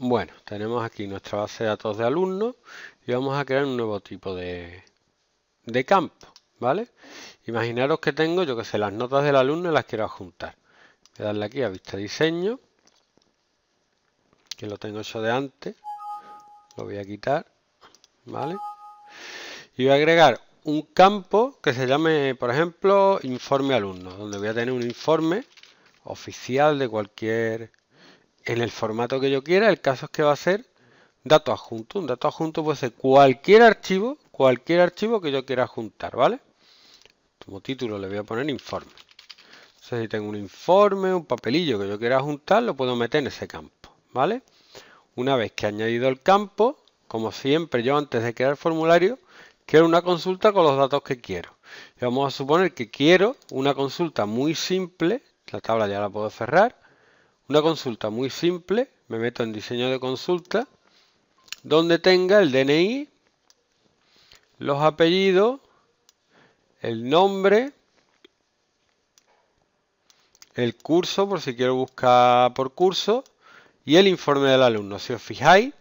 Bueno, tenemos aquí nuestra base de datos de alumnos y vamos a crear un nuevo tipo de, campo, ¿vale? Imaginaros que tengo, yo que sé, las notas del alumno y las quiero adjuntar. Voy a darle aquí a vista diseño, que lo tengo hecho de antes, lo voy a quitar, ¿vale? Y voy a agregar un campo que se llame, por ejemplo, informe alumno, donde voy a tener un informe oficial de cualquier en el formato que yo quiera. El caso es que va a ser dato adjunto. Un dato adjunto puede ser cualquier archivo, cualquier archivo que yo quiera juntar ¿vale? Como título le voy a poner informe. Entonces, si tengo un informe, un papelillo que yo quiera juntar lo puedo meter en ese campo, ¿vale? Una vez que he añadido el campo, como siempre yo antes de crear el formulario, quiero una consulta con los datos que quiero. vamos a suponer que quiero una consulta muy simple, la tabla ya la puedo cerrar, una consulta muy simple, me meto en diseño de consulta, donde tenga el DNI, los apellidos, el nombre, el curso, por si quiero buscar por curso, y el informe del alumno. Si os fijáis,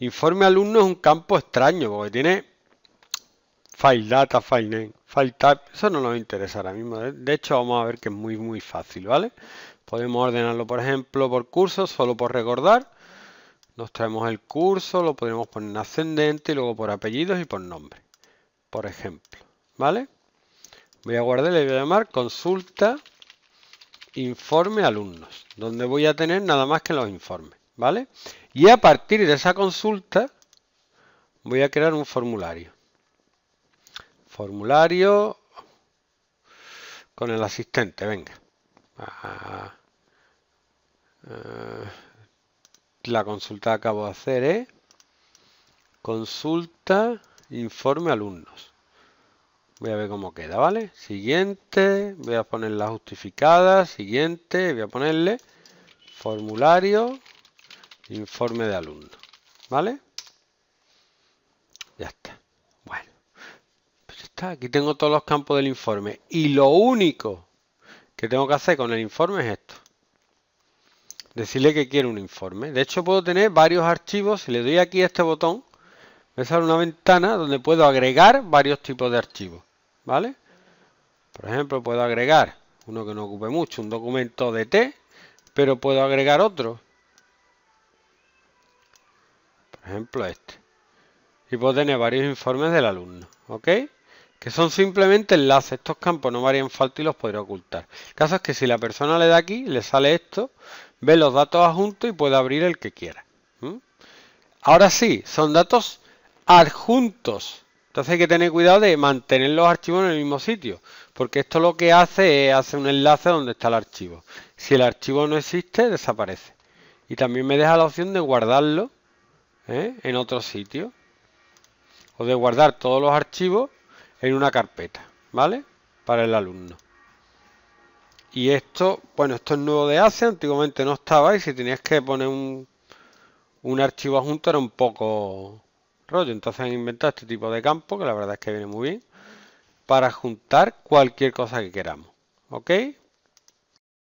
informe alumno es un campo extraño, porque tiene File data, file name, file type, eso no nos interesa ahora mismo. De hecho, vamos a ver que es muy, muy fácil, ¿vale? Podemos ordenarlo, por ejemplo, por curso, solo por recordar. Nos traemos el curso, lo podemos poner en ascendente y luego por apellidos y por nombre, por ejemplo, ¿vale? Voy a guardar le voy a llamar consulta informe alumnos, donde voy a tener nada más que los informes, ¿vale? Y a partir de esa consulta voy a crear un formulario formulario con el asistente, venga. Ah, eh, la consulta que acabo de hacer es consulta informe alumnos. Voy a ver cómo queda, ¿vale? Siguiente, voy a poner la justificada, siguiente, voy a ponerle formulario, informe de alumno, ¿vale? Ya está aquí tengo todos los campos del informe. Y lo único que tengo que hacer con el informe es esto. Decirle que quiero un informe. De hecho, puedo tener varios archivos. Si le doy aquí a este botón, me sale una ventana donde puedo agregar varios tipos de archivos. ¿Vale? Por ejemplo, puedo agregar uno que no ocupe mucho, un documento de pero puedo agregar otro. Por ejemplo, este. Y puedo tener varios informes del alumno. ¿Ok? que son simplemente enlaces. Estos campos no me harían falta y los podría ocultar. El caso es que si la persona le da aquí, le sale esto, ve los datos adjuntos y puede abrir el que quiera. Ahora sí, son datos adjuntos. Entonces hay que tener cuidado de mantener los archivos en el mismo sitio, porque esto lo que hace es hacer un enlace donde está el archivo. Si el archivo no existe, desaparece. Y también me deja la opción de guardarlo ¿eh? en otro sitio. O de guardar todos los archivos en una carpeta, ¿vale? Para el alumno. Y esto, bueno, esto es nuevo de hace, antiguamente no estaba y si tenías que poner un, un archivo adjunto era un poco rollo. Entonces han inventado este tipo de campo, que la verdad es que viene muy bien, para juntar cualquier cosa que queramos. ¿Ok?